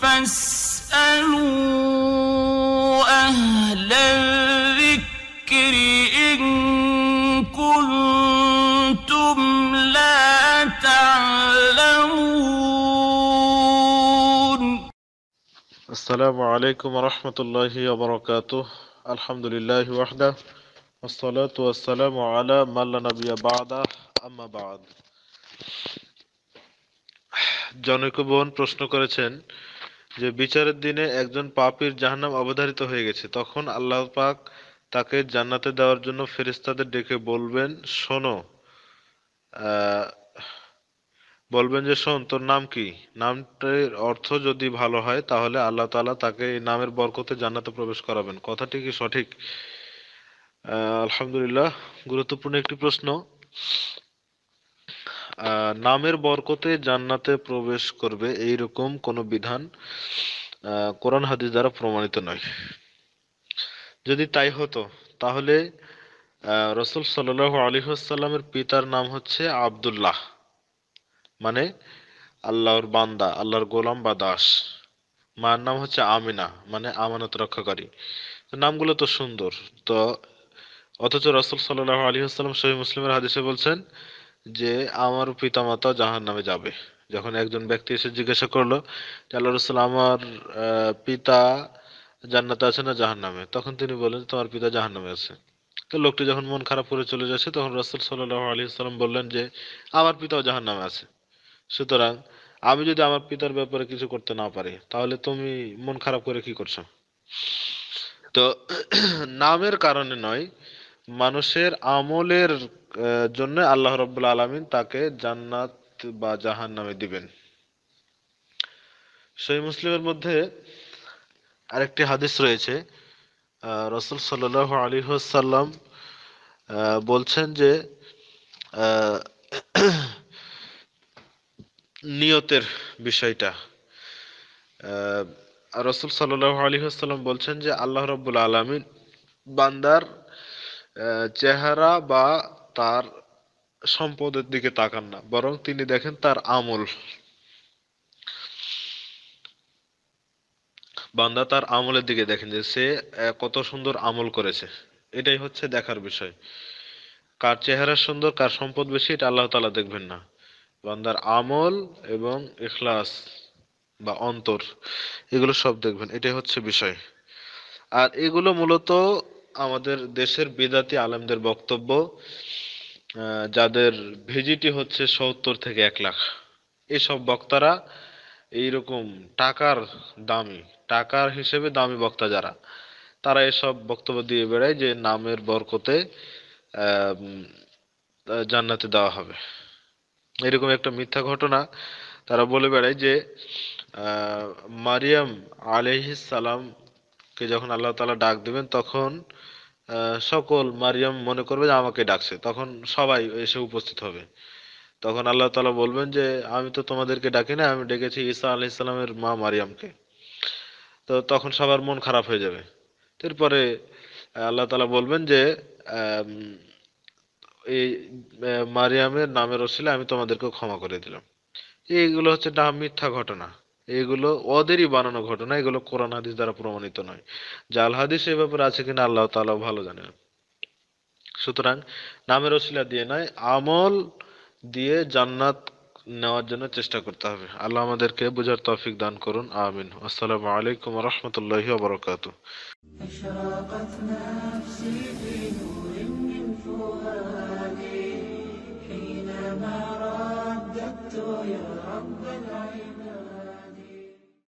فاسألوا أهل الذكر إن كنتم لا تعلمون السلام عليكم ورحمة الله وبركاته الحمد لله وحده والصلاة والسلام على من لا نبي بعده أما بعد জনৈক বোন প্রশ্ন করেছেন যে বিচারের দিনে একজন পাপির জাহান্নাম অবধারিত হয়ে গেছে তখন আল্লাহ পাক তাকে জান্নাতে দেওয়ার জন্য ফেরিস্তাদের ডেকে বলবেন শোনো বলবেন যে শোন তোর নাম কি নামটির অর্থ যদি ভালো হয় তাহলে আল্লাহ তালা তাকে এই নামের বরকতে জান্নাতে প্রবেশ করাবেন কথাটি কি সঠিক আলহামদুলিল্লাহ গুরুত্বপূর্ণ একটি প্রশ্ন নামের বরকতে জান্নাতে প্রবেশ করবে এই রকম কোন বিধান কোরআন হাদিস দ্বারা প্রমাণিত নয় যদি তাই হতো তাহলে রসুল সাল্লাহ আলহিহাসাল্লামের পিতার নাম হচ্ছে আবদুল্লাহ মানে আল্লাহর বান্দা আল্লাহর গোলাম বা দাস মার নাম হচ্ছে আমিনা মানে আমানত রক্ষাকারী নামগুলো তো সুন্দর তো অথচ রসুল সাল্লাহ আলী আসসালাম সহি মুসলিমের হাদিসে বলছেন যে আমার পিতামাতা জাহান নামে যাবে যখন একজন ব্যক্তি এসে জিজ্ঞাসা করলো যে আল্লাহ রসুল আমার পিতা জান্নাতে আছে না জাহান নামে তখন তিনি বলেন তোমার পিতা জাহান নামে আছে তো লোকটি যখন মন খারাপ করে চলে যাচ্ছে তখন রসুল সাল্লাহ আলী সাল্লাম বললেন যে আমার পিতাও জাহান নামে আছে সুতরাং আমি যদি আমার পিতার ব্যাপারে কিছু করতে না পারি তাহলে তুমি মন খারাপ করে কি করছো তো নামের কারণে নয় মানুষের আমলের জন্য আল্লাহ রব্বুল আলমিন তাকে জান্নাত বা জাহান নামে দিবেন সেই মুসলিমের মধ্যে আরেকটি হাদিস রয়েছে রসুল সাল আলী সাল্লাম বলছেন যে নিয়তের বিষয়টা রসুল সাল আলী সাল্লাম বলছেন যে আল্লাহ রব্বুল আলমিন বান্দার চেহারা বা তার সম্পদের দিকে তাকান না বরং তিনি দেখেন তার আমল বান্দা তার আমলের দিকে দেখেন যে সে কত সুন্দর আমল করেছে এটাই হচ্ছে দেখার বিষয় কার চেহারা সুন্দর কার সম্পদ বেশি এটা আল্লাহ তালা দেখবেন না বান্দার আমল এবং এখলাস বা অন্তর এগুলো সব দেখবেন এটাই হচ্ছে বিষয় আর এগুলো মূলত আমাদের দেশের বেদাতি আলেমদের বক্তব্য যাদের ভিজিটি হচ্ছে সত্তর থেকে এক লাখ এসব বক্তারা এইরকম টাকার দামি টাকার হিসেবে দামি বক্তা যারা তারা এসব বক্তব্য দিয়ে বেড়ায় যে নামের বরকতে জান্নাতে দেওয়া হবে এরকম একটা মিথ্যা ঘটনা তারা বলে বেড়ায় যে মারিয়াম সালাম কে যখন আল্লাহ তালা ডাক দিবেন তখন সকল মারিয়াম মনে করবে যে আমাকে ডাকছে তখন সবাই এসে উপস্থিত হবে তখন আল্লাহ তালা বলবেন যে আমি তো তোমাদেরকে ডাকি না আমি ডেকেছি ঈসা আলি ইসলামের মা মারিয়ামকে তো তখন সবার মন খারাপ হয়ে যাবে এরপরে আল্লাহ তালা বলবেন যে এই মারিয়ামের নামের ওসিলে আমি তোমাদেরকে ক্ষমা করে দিলাম এইগুলো হচ্ছে মিথ্যা ঘটনা এগুলো ওদেরই বানানো ঘটনা এগুলো কোরআন হাদিস দ্বারা প্রমাণিত নয় জাল হাদিস এ ব্যাপারে আছে কিনা আল্লাহ তালা ভালো জানেন সুতরাং নামের অশিলা দিয়ে নয় আমল দিয়ে জান্নাত নেওয়ার জন্য চেষ্টা করতে হবে আল্লাহ আমাদেরকে বুঝার তৌফিক দান করুন আমিন আসসালামু আলাইকুম রহমতুল্লাহ বরকাত